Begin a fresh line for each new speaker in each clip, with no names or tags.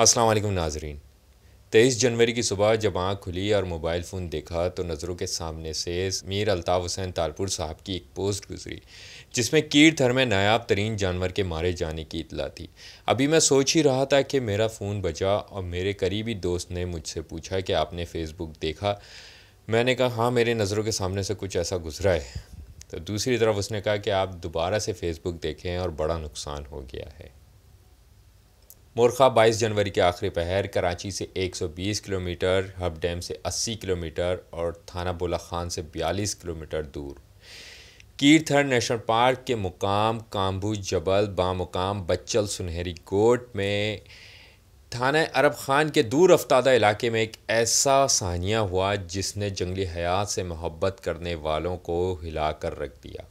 अस्सलाम नाजरीन तेईस जनवरी की सुबह जब आँख खुली और मोबाइल फ़ोन देखा तो नज़रों के सामने से मीर अलताफ़ हुसैन तारपुर साहब की एक पोस्ट गुजरी जिसमें कीड़ थर में नायाब तरीन जानवर के मारे जाने की इतला थी अभी मैं सोच ही रहा था कि मेरा फ़ोन बचा और मेरे करीबी दोस्त ने मुझसे पूछा कि आपने फ़ेसबुक देखा मैंने कहा हाँ मेरे नज़रों के सामने से कुछ ऐसा गुजरा है तो दूसरी तरफ उसने कहा कि आप दोबारा से फ़ेसबुक देखें और बड़ा नुकसान हो गया है मोरखा 22 जनवरी के आखिरी पहर कराची से 120 किलोमीटर हब डैम से 80 किलोमीटर और थाना बोला खान से 42 किलोमीटर दूर कीर्थर नेशनल पार्क के मुकाम काम्बू जबल बामुकाम बच्चल सुनहरी गोट में थाना अरब खान के दूर अफ्तादा इलाके में एक ऐसा सानिया हुआ जिसने जंगली हयात से मोहब्बत करने वालों को हिलाकर रख दिया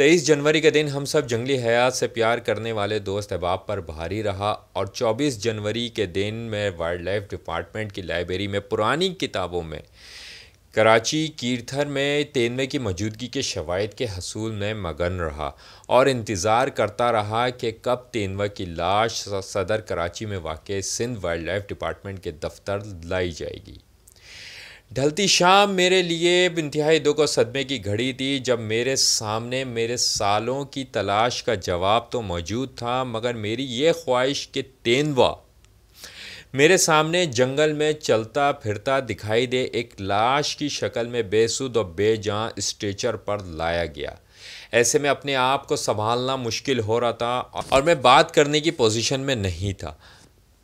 तेईस जनवरी के दिन हम सब जंगली हयात से प्यार करने वाले दोस्त अहबाब पर भारी रहा और चौबीस जनवरी के दिन मैं वाइल्ड लाइफ डिपार्टमेंट की लाइब्रेरी में पुरानी किताबों में कराची कीर्थर में तेनवे की मौजूदगी के शवायद के हसूल में मगन रहा और इंतज़ार करता रहा कि कब तेंदवा की लाश सदर कराची में वाक़ सिंध वाइल्ड लाइफ डिपार्टमेंट के दफ्तर लाई जाएगी ढलती शाम मेरे लिए इंतहाई दुख और सदमे की घड़ी थी जब मेरे सामने मेरे सालों की तलाश का जवाब तो मौजूद था मगर मेरी ये ख्वाहिश कि तेंदवा मेरे सामने जंगल में चलता फिरता दिखाई दे एक लाश की शक्ल में बेसुद और बेजान स्ट्रेचर पर लाया गया ऐसे में अपने आप को संभालना मुश्किल हो रहा था और मैं बात करने की पोजीशन में नहीं था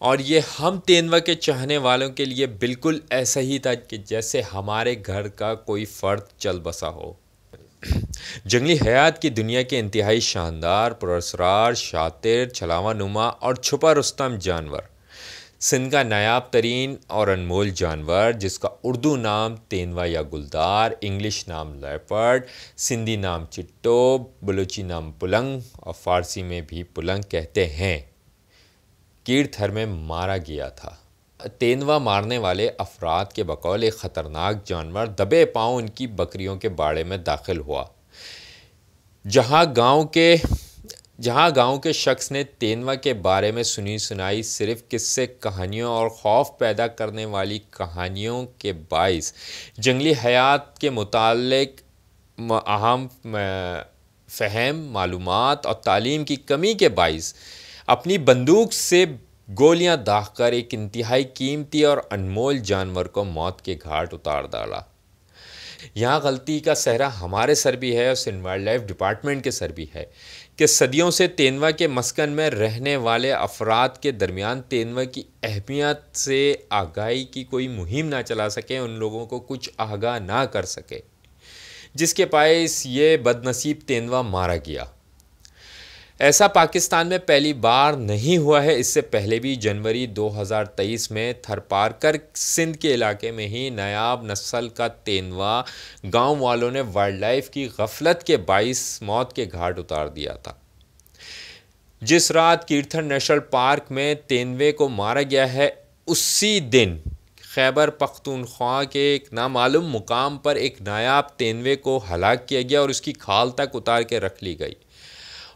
और ये हम तेंदुआ के चाहने वालों के लिए बिल्कुल ऐसा ही था कि जैसे हमारे घर का कोई फर्द चल बसा हो जंगली हयात की दुनिया के इंतहाई शानदार पुरसरार शातिर छलावा नुमा और छुपा रुस्तम जानवर सिंध का नायाब तरीन और अनमोल जानवर जिसका उर्दू नाम तेंदवा या गुलदार इंग्लिश नाम लेपर्ड सिंधी नाम चिट्टो बलूची नाम पुलंग और फ़ारसी में भी पुलंग कहते हैं कीड़थर में मारा गया था तेंदवा मारने वाले अफराद के बकौल एक ख़तरनाक जानवर दबे पाँव उनकी बकरियों के बाड़े में दाखिल हुआ जहाँ गांव के जहाँ गांव के शख्स ने तेंदवा के बारे में सुनी सुनाई सिर्फ किस्से कहानियों और खौफ पैदा करने वाली कहानियों के बायस जंगली हयात के मुतक अहम फ़हम मालूम और तालीम की कमी के बायस अपनी बंदूक से गोलियां दागकर एक इंतहाई कीमती और अनमोल जानवर को मौत के घाट उतार डाला यहाँ गलती का सहरा हमारे सर भी है और सिंध वाइल्ड लाइफ डिपार्टमेंट के सर भी है कि सदियों से तेंदवा के मस्कन में रहने वाले अफराद के दरमियान तेंदवा की अहमियत से आगाही की कोई मुहिम ना चला सके उन लोगों को कुछ आगाह ना कर सके जिसके पास ये बदनसीब तेंदवा मारा गया ऐसा पाकिस्तान में पहली बार नहीं हुआ है इससे पहले भी जनवरी 2023 में थरपारकर सिंध के इलाके में ही नायाब नस्ल का तेंदवा गांव वालों ने वाइल्ड लाइफ की गफलत के बाईस मौत के घाट उतार दिया था जिस रात कीर्थन नेशनल पार्क में तेंदवे को मारा गया है उसी दिन खैबर पख्तूनख्वा के एक नामालूम मुकाम पर एक नायाब तेंदवे को हलाक किया गया और उसकी खाल तक उतार के रख ली गई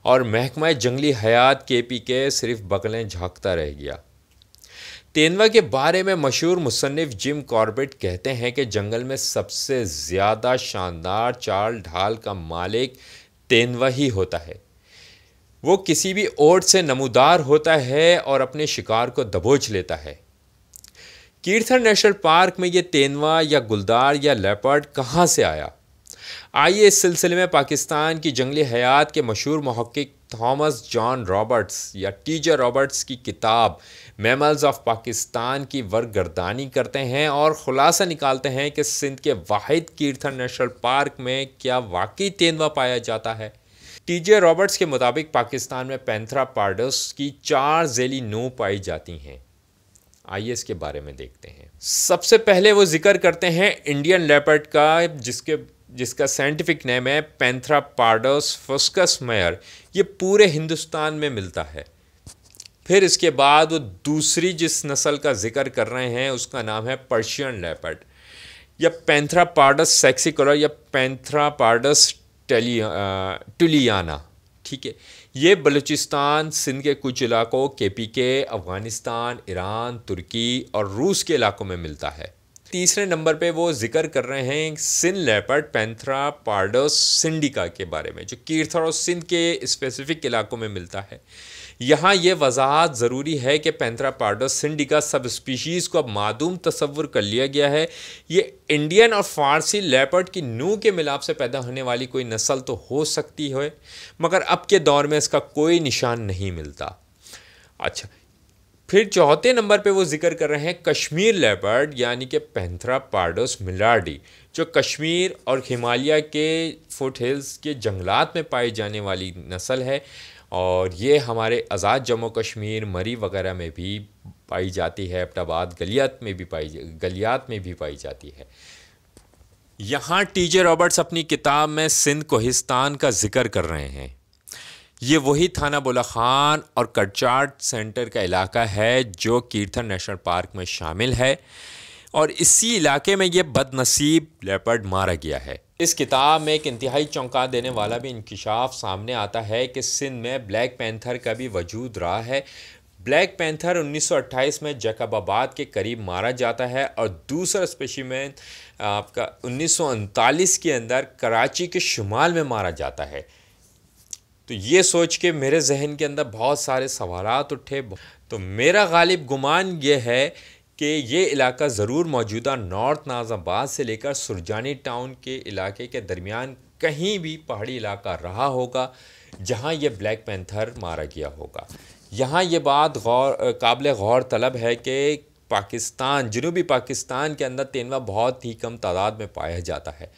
और महकमा जंगली हयात के पी के सिर्फ बकलें झाँकता रह गया तेंदवा के बारे में मशहूर मुसनफ़ जिम कॉर्बेट कहते हैं कि जंगल में सबसे ज़्यादा शानदार चाल ढाल का मालिक तेंदवा ही होता है वो किसी भी ओट से नमोदार होता है और अपने शिकार को दबोच लेता है कीर्थन नेशनल पार्क में ये तेंदवा या गुलदार या लेपर्ड कहाँ से आया आइए इस सिलसिले में पाकिस्तान की जंगली हयात के मशहूर महक्क थॉमस जॉन रॉबर्ट्स या टीजर रॉबर्ट्स की किताब मेमल्स ऑफ पाकिस्तान की वर्गर्दानी करते हैं और ख़ुलासा निकालते हैं कि सिंध के वाहिद कीर्थन नेशनल पार्क में क्या वाकई तेंदवा पाया जाता है टीजे रॉबर्ट्स के मुताबिक पाकिस्तान में पैंथरा पार्डस की चार जेली नो पाई जाती हैं आइए इसके बारे में देखते हैं सबसे पहले वो जिक्र करते हैं इंडियन लेपर्ड का जिसके जिसका साइंटिफिक नेम है पैंथ्रा पार्डोस फस्कस मयर ये पूरे हिंदुस्तान में मिलता है फिर इसके बाद वो दूसरी जिस नस्ल का जिक्र कर रहे हैं उसका नाम है पर्शियन लेपर्ड या पैंथ्रा पार्डस सेक्सिकुलर या पैंथ्रा पार्डस टुलियाना ठीक है ये बलूचिस्तान सिंध के कुछ इलाकों के पी के अफ़गानिस्तान ईरान तुर्की और रूस के इलाकों में मिलता है तीसरे नंबर पे वो जिक्र कर रहे हैं सिन लेपर्ड पैंथरा पार्डोस सिंडिका के बारे में जो कीर्थर और सिंध के स्पेसिफिक इलाकों में मिलता है यहाँ ये वजाहत ज़रूरी है कि पैंथरा पार्डोस सिंडिका सब स्पीशीज़ को अब मादूम तस्वुर कर लिया गया है ये इंडियन और फारसी लेपर्ड की नू के मिलाप से पैदा होने वाली कोई नस्ल तो हो सकती है मगर अब के दौर में इसका कोई निशान नहीं मिलता अच्छा फिर चौथे नंबर पे वो जिक्र कर रहे हैं कश्मीर लेपर्ड यानी कि पैंथरा पार्डोस मिलाडी जो कश्मीर और हिमालय के फुट हिल्स के जंगलात में पाई जाने वाली नस्ल है और ये हमारे आज़ाद जम्मू कश्मीर मरी वगैरह में भी पाई जाती है अपटाबाद गलियात में भी पाई गलियात में भी पाई जाती है यहाँ टीजे रॉबर्ट्स अपनी किताब में सिंध कोहिस्तान का जिक्र कर रहे हैं ये वही थाना बोला खान और कटचाट सेंटर का इलाका है जो कीर्थन नेशनल पार्क में शामिल है और इसी इलाके में ये बदनसीब लेपर्ड मारा गया है इस किताब में एक इंतहाई चौंका देने वाला भी इंकशाफ सामने आता है कि सिंध में ब्लैक पैंथर का भी वजूद रहा है ब्लैक पैंथर 1928 में जकबाबाद के करीब मारा जाता है और दूसरा स्पेशीमैन आपका उन्नीस के अंदर कराची के शुमाल में मारा जाता है तो ये सोच के मेरे जहन के अंदर बहुत सारे सवाल उठे तो मेरा गालिब गुमान ये है कि ये इलाका ज़रूर मौजूदा नॉर्थ नाजाबाद से लेकर सुरजानी टाउन के इलाके के दरमियान कहीं भी पहाड़ी इलाका रहा होगा जहाँ ये ब्लैक पैंथर मारा गया होगा यहाँ ये बात गौर काबिल गौर तलब है कि पाकिस्तान जनूबी पाकिस्तान के अंदर तेनवा बहुत ही कम तादाद में पाया जाता है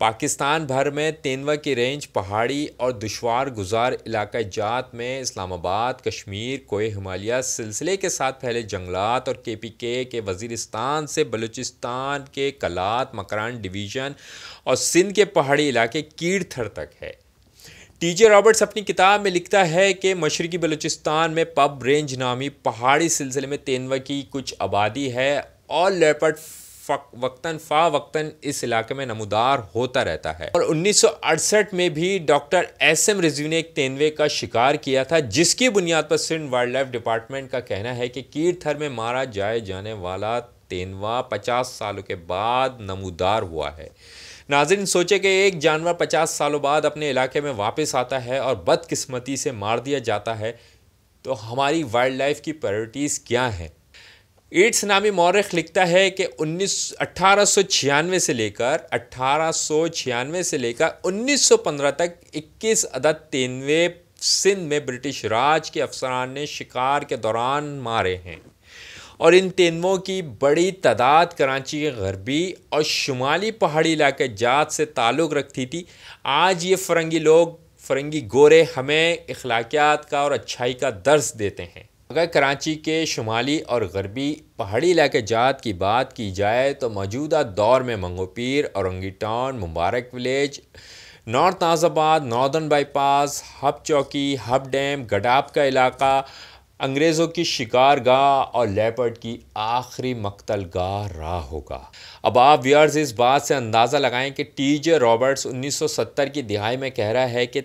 पाकिस्तान भर में तेंदवा की रेंज पहाड़ी और दुशवार गुजार इलाका जात में इस्लामाबाद कश्मीर कोए हिमालय सिलसिले के साथ फैले जंगलात और के पी के के वजीरस्तान से बलूचिस्तान के कलात मकरान डिवीज़न और सिंध के पहाड़ी इलाके कीड़थर तक है टी जे रॉबर्ट्स अपनी किताब में लिखता है कि मशरकी बलूचिस्तान में पब रेंज नामी पहाड़ी सिलसिले में तेंदवा की कुछ आबादी है और लेपर्ड वक्ता फ़ा वक्तन इस इलाके में नमदार होता रहता है और 1968 में भी डॉक्टर एस एम रिज्यू ने एक तेंदुए का शिकार किया था जिसकी बुनियाद पर सिंध वाइल्ड लाइफ डिपार्टमेंट का कहना है कि कीर्थर में मारा जाए जाने वाला तेंदुआ 50 सालों के बाद नमदार हुआ है नाजिन सोचे कि एक जानवर 50 सालों बाद अपने इलाके में वापस आता है और बदकस्मती से मार दिया जाता है तो हमारी वाइल्ड लाइफ की प्रायोरिटीज़ क्या हैं एड्स नामी मौरख लिखता है कि उन्नीस अट्ठारह से लेकर अट्ठारह से लेकर 1915 तक 21 अदद तेनवे सिंध में ब्रिटिश राज के अफसरान ने शिकार के दौरान मारे हैं और इन तेनवों की बड़ी तादाद कराची के गरबी और शुमाली पहाड़ी इलाके जात से ताल्लुक़ रखती थी आज ये फरंगी लोग फरंगी गोरे हमें अखलाकियात का और अच्छाई का दर्ज देते हैं अगर कराची के शुमाली और गरबी पहाड़ी इलाके जात की बात की जाए तो मौजूदा दौर में Manghopir Orangi town Mubarak village north Nazimabad northern bypass Hub Chowki Hub dam Gadap का इलाका अंग्रेज़ों की शिकार गाह और लेपर्ड की आखिरी मकतल गाह रहा होगा अब आप व्यर्स इस बात से अंदाज़ा लगाएं कि टी जे रॉबर्ट्स 1970 की दिहाई में कह रहा है कि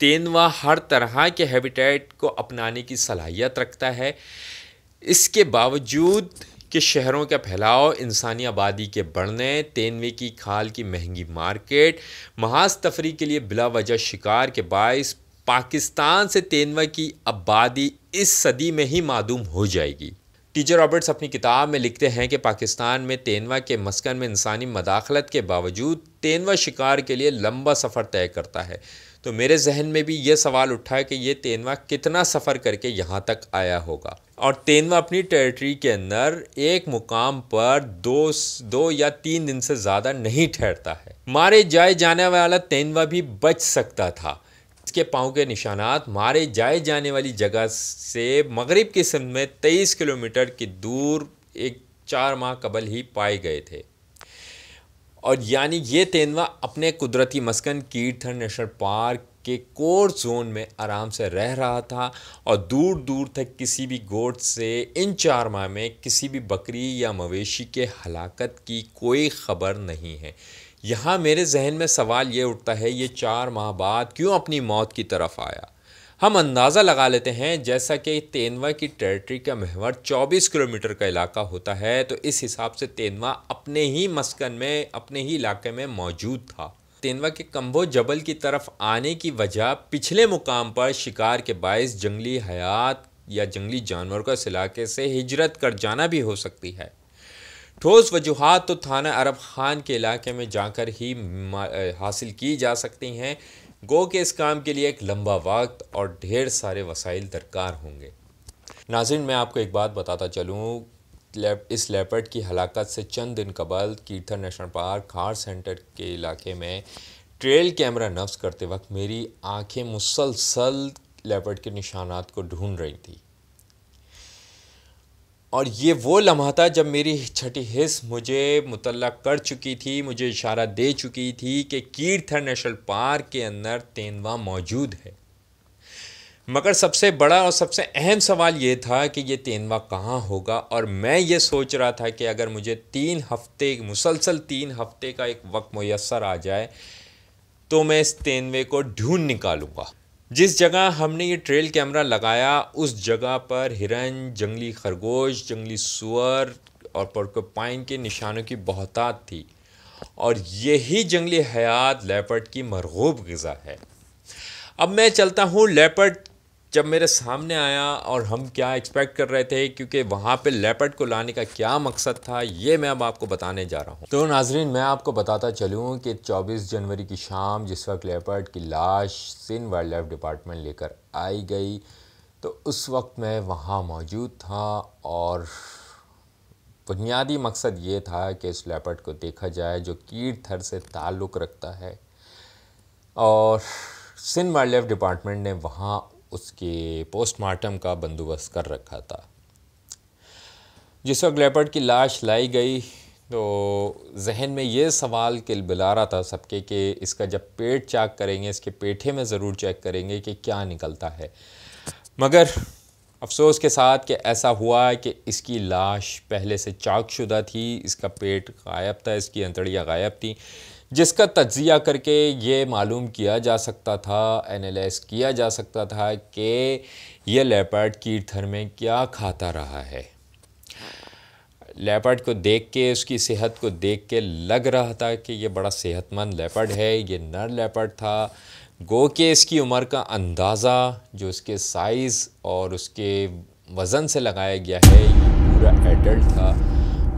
तेंदुआ हर तरह के हैबिटेट को अपनाने की सलाहियत रखता है इसके बावजूद कि शहरों का फैलाव इंसानी आबादी के बढ़ने तेनवे की खाल की महंगी मार्केट महाज तफरी के लिए बिला वजह शिकार के बायस पाकिस्तान से तेनवा की आबादी इस सदी में ही मादूम हो जाएगी टीचर रॉबर्ट्स अपनी किताब में लिखते हैं कि पाकिस्तान में तेनवा के मस्कन में इंसानी मदाखलत के बावजूद तेनवा शिकार के लिए लंबा सफ़र तय करता है तो मेरे जहन में भी ये सवाल उठा कि ये तेंदवा कितना सफ़र करके यहाँ तक आया होगा और तेंदवा अपनी टेरिटरी के अंदर एक मुकाम पर दो दो या तीन दिन से ज़्यादा नहीं ठहरता है मारे जाए जाने वाला तेंदवा भी बच सकता था इसके पाँव के निशानात मारे जाए जाने वाली जगह से मगरब की सिंध में तेईस किलोमीटर की दूर एक चार माह कबल ही पाए गए थे और यानी ये तेंदुआ अपने कुदरती मस्कन कीर्थन नेशनल पार्क के कोर जोन में आराम से रह रहा था और दूर दूर तक किसी भी गोट से इन चार माह में किसी भी बकरी या मवेशी के हलाकत की कोई खबर नहीं है यहाँ मेरे जहन में सवाल ये उठता है ये चार माह बाद क्यों अपनी मौत की तरफ आया हम अंदाज़ा लगा लेते हैं जैसा कि तेंदवा की टेरिटरी का महवर 24 किलोमीटर का इलाका होता है तो इस हिसाब से तेंदवा अपने ही मस्कन में अपने ही इलाके में मौजूद था तेंदवा के कम्बो जबल की तरफ आने की वजह पिछले मुकाम पर शिकार के बायस जंगली हयात या जंगली जानवर को इस इलाके से हिजरत कर जाना भी हो सकती है ठोस वजूहत तो थाना अरब खान के इलाके में जाकर ही हासिल की जा सकती हैं गो के इस काम के लिए एक लंबा वक्त और ढेर सारे वसाइल दरकार होंगे नाजिन मैं आपको एक बात बताता चलूँ लेप, इस लेपर्ड की हलाकत से चंद दिन कबल Kirthar national park Khar centre के इलाके में ट्रेल कैमरा नफ्स करते वक्त मेरी आंखें मुसलसल लेपर्ड के निशानात को ढूंढ रही थी और ये वो लम्हा था जब मेरी छठी हिस्स मुझे मुतल कर चुकी थी मुझे इशारा दे चुकी थी कि कीर्थर नेशनल पार्क के अंदर तेंदवा मौजूद है मगर सबसे बड़ा और सबसे अहम सवाल ये था कि ये तेंदवा कहाँ होगा और मैं ये सोच रहा था कि अगर मुझे तीन हफ्ते मुसलसल तीन हफ्ते का एक वक्त मैसर आ जाए तो मैं इस तेंदवे को ढूंढ निकालूंगा जिस जगह हमने ये ट्रेल कैमरा लगाया उस जगह पर हिरन जंगली खरगोश जंगली सुअर और पर्कोपाइन के निशानों की बहुतात थी और यही जंगली हयात लेपर्ड की मरगूब गज़ा है अब मैं चलता हूँ लेपर्ड जब मेरे सामने आया और हम क्या एक्सपेक्ट कर रहे थे क्योंकि वहाँ पे लेपर्ड को लाने का क्या मकसद था ये मैं अब आपको बताने जा रहा हूँ तो नाजरीन मैं आपको बताता चलूँ कि 24 जनवरी की शाम जिस वक्त लेपर्ड की लाश सिंध वाइल्ड लाइफ डिपार्टमेंट लेकर आई गई तो उस वक्त मैं वहाँ मौजूद था और बुनियादी मकसद ये था कि इस लेपर्ड को देखा जाए जो कीड़ थर से ताल्लुक़ रखता है और सिंध वाइल्ड लाइफ डिपार्टमेंट ने वहाँ उसके पोस्टमार्टम का बंदोबस्त कर रखा था जिस वक्त लेपर्ड की लाश लाई गई तो जहन में ये सवाल किल बिला रहा था सबके कि इसका जब पेट चेक करेंगे इसके पेठे में ज़रूर चेक करेंगे कि क्या निकलता है मगर अफसोस के साथ कि ऐसा हुआ कि इसकी लाश पहले से चाकशुदा थी इसका पेट गायब था इसकी अंतड़ियाँ गायब थी जिसका तजिया करके ये मालूम किया जा सकता था एनालाइज किया जा सकता था कि यह लेपर्ड कीर्थर में क्या खाता रहा है लेपर्ड को देख के उसकी सेहत को देख के लग रहा था कि यह बड़ा सेहतमंद लेपर्ड है ये नर लेपर्ड था गो के इसकी उम्र का अंदाज़ा जो इसके साइज़ और उसके वज़न से लगाया गया है ये पूरा एडल्ट था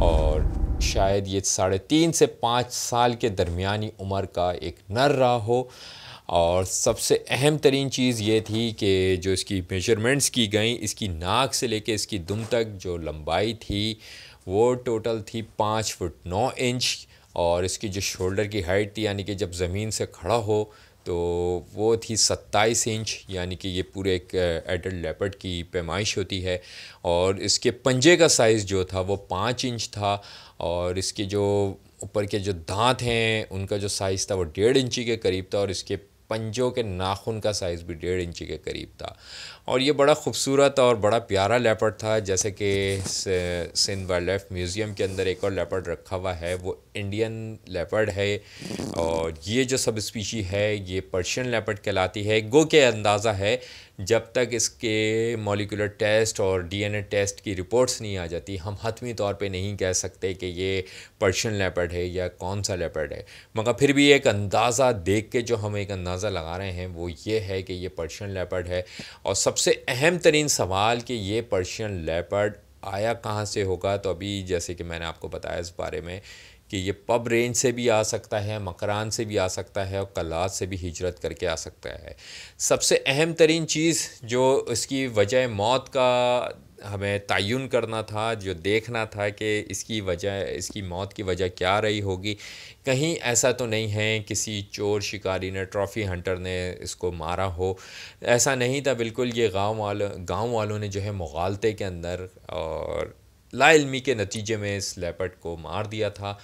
और शायद ये साढ़े तीन से पाँच साल के दरमियानी उम्र का एक नर रहा हो और सबसे अहम तरीन चीज़ ये थी कि जो इसकी मेजरमेंट्स की गई इसकी नाक से लेके इसकी दुम तक जो लंबाई थी वो टोटल थी पाँच फुट नौ इंच और इसकी जो शोल्डर की हाइट थी यानी कि जब ज़मीन से खड़ा हो तो वो थी सत्ताईस इंच यानी कि ये पूरे एक एडल्ट लेपर्ड की पैमाइश होती है और इसके पंजे का साइज़ जो था वो पाँच इंच था और इसके जो ऊपर के जो दांत हैं उनका जो साइज़ था वो डेढ़ इंची के करीब था और इसके पंजों के नाखून का साइज़ भी डेढ़ इंची के करीब था और ये बड़ा खूबसूरत और बड़ा प्यारा लेपर्ड था जैसे कि सिंध वाइल्ड लाइफ म्यूज़ियम के अंदर एक और लेपर्ड रखा हुआ है वो इंडियन लेपर्ड है और ये जो सब स्पीशी है ये पर्शियन लेपर्ड कहलाती है गो के अंदाज़ा है जब तक इसके मॉलिकुलर टेस्ट और डीएनए टेस्ट की रिपोर्ट्स नहीं आ जाती हम हतमी तौर पे नहीं कह सकते कि ये पर्शियन लेपर्ड है या कौन सा लेपर्ड है मगर फिर भी एक अंदाज़ा देख के जो हम एक अंदाज़ा लगा रहे हैं वो ये है कि ये पर्शियन लेपर्ड है और सबसे अहम तरीन सवाल कि ये पर्शियन लेपर्ड आया कहाँ से होगा तो अभी जैसे कि मैंने आपको बताया इस बारे में कि ये पब रेंज से भी आ सकता है मकरान से भी आ सकता है और कलात से भी हिजरत करके आ सकता है सबसे अहम तरीन चीज़ जो इसकी वजह मौत का हमें तयन करना था जो देखना था कि इसकी वजह इसकी मौत की वजह क्या रही होगी कहीं ऐसा तो नहीं है किसी चोर शिकारी ने ट्रॉफ़ी हंटर ने इसको मारा हो ऐसा नहीं था बिल्कुल ये गांव वालों गांव वालों ने जो है मुगालते के अंदर और लाइलमी के नतीजे में इस लेपर्ड को मार दिया था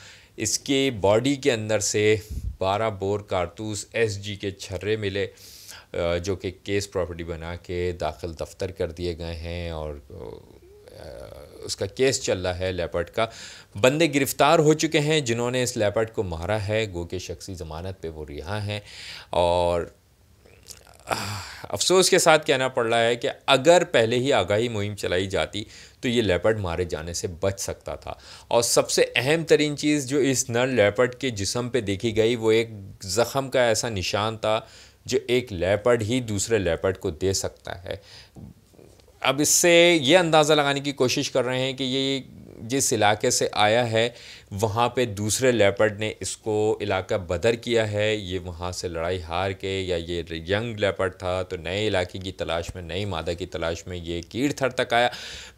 इसके बॉडी के अंदर से 12 बोर कारतूस एसजी के छर्रे मिले जो कि केस प्रॉपर्टी बना के दाखिल दफ्तर कर दिए गए हैं और उसका केस चल रहा है लेपर्ड का बंदे गिरफ़्तार हो चुके हैं जिन्होंने इस लेपर्ड को मारा है गो के शख्सी ज़मानत पे वो रिहा हैं और अफसोस के साथ कहना पड़ रहा है कि अगर पहले ही आगाही मुहिम चलाई जाती तो ये लेपर्ड मारे जाने से बच सकता था और सबसे अहम तरीन चीज़ जो इस नर लेपर्ड के जिसम पे देखी गई वो एक ज़ख़म का ऐसा निशान था जो एक लेपर्ड ही दूसरे लेपर्ड को दे सकता है अब इससे ये अंदाज़ा लगाने की कोशिश कर रहे हैं कि ये जिस इलाके से आया है वहाँ पे दूसरे लेपर्ड ने इसको इलाका बदर किया है ये वहाँ से लड़ाई हार के या ये यंग लेपर्ड था तो नए इलाके की तलाश में नई मादा की तलाश में ये कीड़ थर तक आया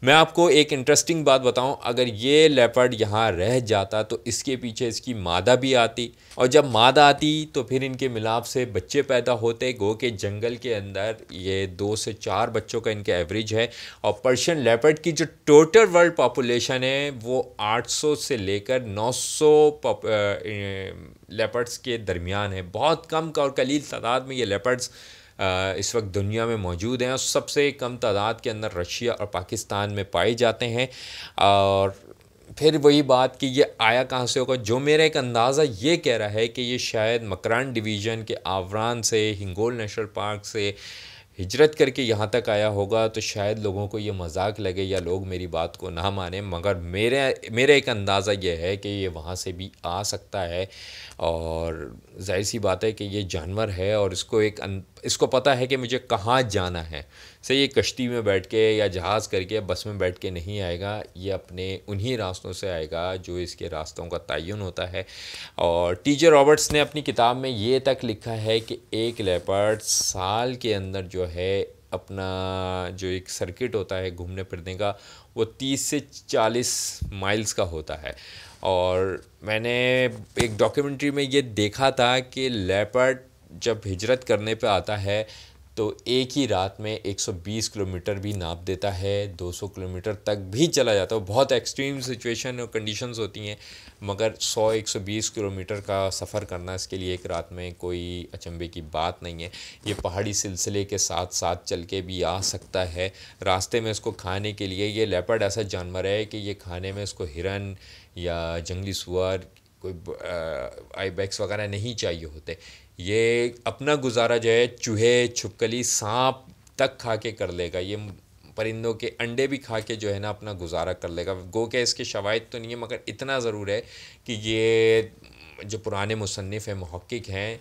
मैं आपको एक इंटरेस्टिंग बात बताऊँ अगर ये लेपर्ड यहाँ रह जाता तो इसके पीछे इसकी मादा भी आती और जब मादा आती तो फिर इनके मिलाप से बच्चे पैदा होते गो के जंगल के अंदर ये दो से चार बच्चों का इनका एवरेज है और पर्शियन लेपर्ड की जो टोटल वर्ल्ड पॉपुलेशन है वो आठ से लेकर नौ 900 लेपर्ड्स के दरमियान है बहुत कम और कलील तादाद में ये लेपर्ड्स इस वक्त दुनिया में मौजूद हैं और सबसे कम तादाद के अंदर रशिया और पाकिस्तान में पाए जाते हैं और फिर वही बात कि ये आया कहाँ से होगा जो मेरा एक अंदाज़ा ये कह रहा है कि ये शायद मकरान डिवीज़न के आवरान से हिंगोल नेशनल पार्क से हिजरत करके यहाँ तक आया होगा तो शायद लोगों को ये मजाक लगे या लोग मेरी बात को ना माने मगर मेरे मेरा एक अंदाज़ा यह है कि ये वहाँ से भी आ सकता है और जाहिर सी बात है कि ये जानवर है और इसको एक अं, इसको पता है कि मुझे कहाँ जाना है से ये कश्ती में बैठ के या जहाज़ करके बस में बैठ के नहीं आएगा ये अपने उन्हीं रास्तों से आएगा जो इसके रास्तों का तयन होता है और टीजर रॉबर्ट्स ने अपनी किताब में ये तक लिखा है कि एक लेपर्ड साल के अंदर जो है अपना जो एक सर्किट होता है घूमने फिरने का वो तीस से चालीस माइल्स का होता है और मैंने एक डॉक्यूमेंट्री में ये देखा था कि लेपर्ड जब हिजरत करने पे आता है तो एक ही रात में 120 किलोमीटर भी नाप देता है 200 किलोमीटर तक भी चला जाता है बहुत एक्सट्रीम सिचुएशन और कंडीशंस होती हैं मगर 100-120 किलोमीटर का सफ़र करना इसके लिए एक रात में कोई अचंभे की बात नहीं है ये पहाड़ी सिलसिले के साथ साथ चल के भी आ सकता है रास्ते में इसको खाने के लिए ये लेपर्ड ऐसा जानवर है कि ये खाने में इसको हिरन या जंगली सुअर कोई आई बैग्स वगैरह नहीं चाहिए होते ये अपना गुजारा जो है चूहे छुपकली सांप तक खा के कर लेगा ये परिंदों के अंडे भी खा के जो है ना अपना गुजारा कर लेगा गो के इसके शवायद तो नहीं है मगर इतना ज़रूर है कि ये जो पुराने मुसनफ़ हैं महक्क हैं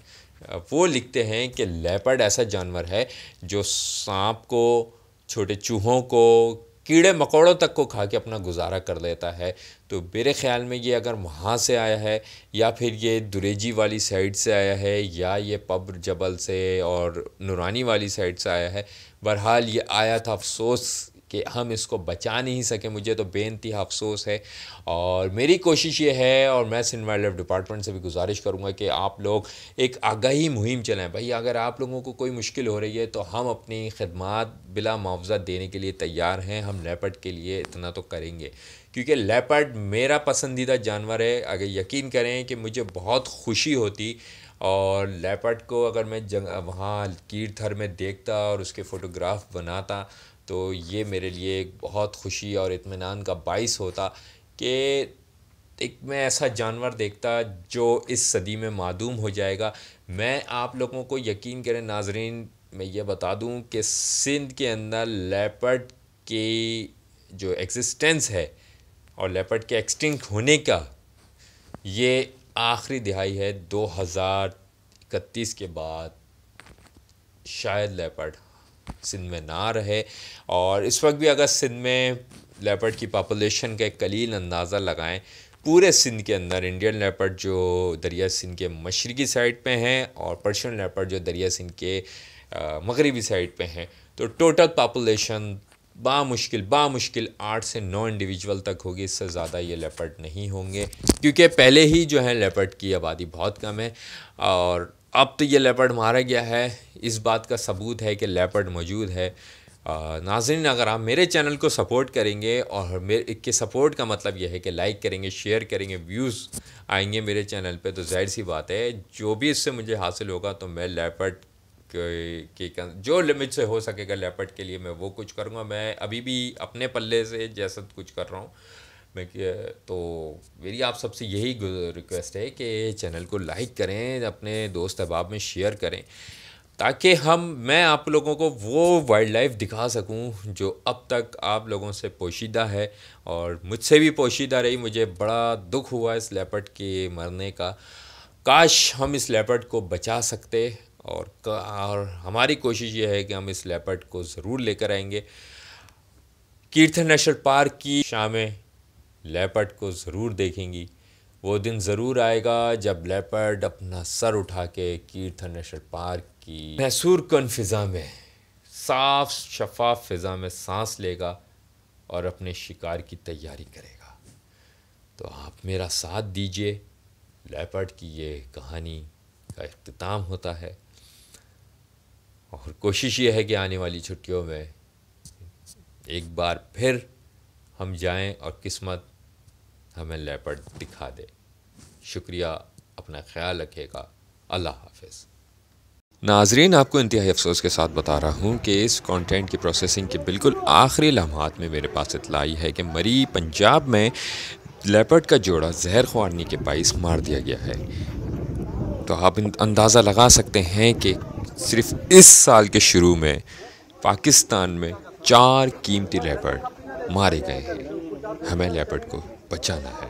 वो लिखते हैं कि लेपर्ड ऐसा जानवर है जो सांप को छोटे चूहों को कीड़े मकोड़ों तक को खा के अपना गुजारा कर लेता है तो मेरे ख्याल में ये अगर वहाँ से आया है या फिर ये दुरेजी वाली साइड से आया है या ये पब्र जबल से और नुरानी वाली साइड से आया है बहरहाल ये आया था अफसोस कि हम इसको बचा नहीं सके मुझे तो बेनती अफसोस है और मेरी कोशिश ये है और मैं सिंध वाइल्ड लाइफ डिपार्टमेंट से भी गुजारिश करूँगा कि आप लोग एक आगाही मुहिम चलाएँ भाई अगर आप लोगों को कोई मुश्किल हो रही है तो हम अपनी खदमात बिला मुआवजा देने के लिए तैयार हैं हम लेपट के लिए इतना तो करेंगे क्योंकि लेपर्ड मेरा पसंदीदा जानवर है अगर यकीन करें कि मुझे बहुत खुशी होती और लेपर्ड को अगर मैं जंग वहाँ कीर्थर में देखता और उसके फ़ोटोग्राफ बनाता तो ये मेरे लिए एक बहुत खुशी और इतमान का बायस होता कि एक मैं ऐसा जानवर देखता जो इस सदी में मदूम हो जाएगा मैं आप लोगों को यकीन करें नाजरीन मैं ये बता दूं कि सिंध के अंदर लेपर्ड की जो एग्जिस्टेंस है और लेपर्ड के एक्सटिंक्ट होने का ये आखिरी दिहाई है दो हज़ार इकतीस के बाद शायद लेपर्ड सिंध में ना रहे और इस वक्त भी अगर सिंध में लेपर्ड की पापोलेशन का एक कलील अंदाज़ा लगाएं पूरे सिंध के अंदर इंडियन लेपर्ड जो दरिया सिंध के मशरकी साइड पे हैं और पर्शियन लेपर्ड जो दरिया सिंध के मगरबी साइड पे हैं तो टोटल पॉपुलेशन बामुश्किल बामुश्किल आठ से नौ इंडिविजुअल तक होगी इससे ज़्यादा ये लेपर्ड नहीं होंगे क्योंकि पहले ही जो है लेपर्ड की आबादी बहुत कम है और अब तो ये लेपर्ड मारा गया है इस बात का सबूत है कि लेपर्ड मौजूद है नाजरन अगर आप मेरे चैनल को सपोर्ट करेंगे और मेरे के सपोर्ट का मतलब यह है कि लाइक करेंगे शेयर करेंगे व्यूज़ आएंगे मेरे चैनल पे तो जाहिर सी बात है जो भी इससे मुझे हासिल होगा तो मैं लेपर्ड के, के जो लिमिट से हो सकेगा लेपर्ड के लिए मैं वो कुछ करूँगा मैं अभी भी अपने पल्ले से जैसा कुछ कर रहा हूँ मैं तो मेरी आप सबसे यही रिक्वेस्ट है कि चैनल को लाइक करें अपने दोस्त अहबाब में शेयर करें ताकि हम मैं आप लोगों को वो वाइल्ड लाइफ दिखा सकूं जो अब तक आप लोगों से पोशीदा है और मुझसे भी पोशीदा रही मुझे बड़ा दुख हुआ इस लेपर्ड के मरने का काश हम इस लेपर्ड को बचा सकते और और हमारी कोशिश ये है कि हम इस लेपर्ड को ज़रूर लेकर आएंगे कीर्थन नेशनल पार्क की शामें लेपर्ड को ज़रूर देखेंगी वो दिन ज़रूर आएगा जब लेपर्ड अपना सर उठा के कीर्थन नेशनल पार्क की मैसूर कन फिज़ा में साफ शफाफ फिज़ा में सांस लेगा और अपने शिकार की तैयारी करेगा तो आप मेरा साथ दीजिए लेपर्ड की ये कहानी का अख्ताम होता है और कोशिश ये है कि आने वाली छुट्टियों में एक बार फिर हम जाएं और किस्मत हमें लेपर्ड दिखा दे शुक्रिया अपना ख्याल रखेगा अल्लाह हाफिज़ नाजरीन आपको इंतहाई अफसोस के साथ बता रहा हूँ कि इस कंटेंट की प्रोसेसिंग के बिल्कुल आखिरी लम्हात में मेरे पास इतलाई है कि मरी पंजाब में लेपर्ड का जोड़ा जहर खुआनी के बाइस मार दिया गया है तो आप अंदाज़ा लगा सकते हैं कि सिर्फ इस साल के शुरू में पाकिस्तान में चार कीमती लेपर्ड मारे गए हैं हमें लेपर्ड को बचाना है